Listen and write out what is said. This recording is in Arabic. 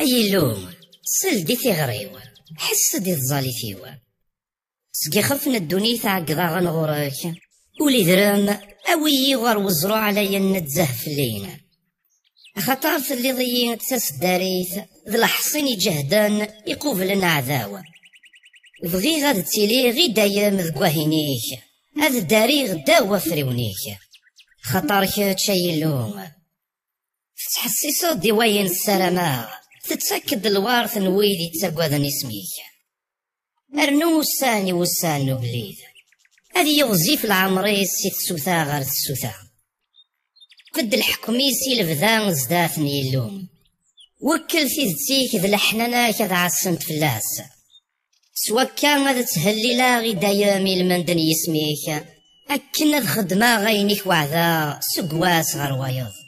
أي لون سلدي تيغريور حس دي الظالي فيوان سقي خفنا الدنيا عقدا غنغورك ولي درام أوي يغر وزرو عليا في لينا خطار اللي ضيين تساس ذا الحصيني جهدان يقوف لنا عذاوة بغي غاد تيلي غي دايم ذكواهينيك هذا داري غدا وفريونيك خطرك تشايلوم تحسسو ديوين السلامه تتسكد الوارث نويلي تاقوذني نسميك ارنو الساني والسان بليد هذه يغزيف العمري سي تسوثا غير تسوثا قد الحكمي سي البذان زداثني اللوم وكل في ذتيك ذ لحنانا كذا عسنت فلاس سوا كان غاد تهلي لا غي دايامي المندن يسميك أكن ذ خدمة غينيك وعذا سقواس غير ويض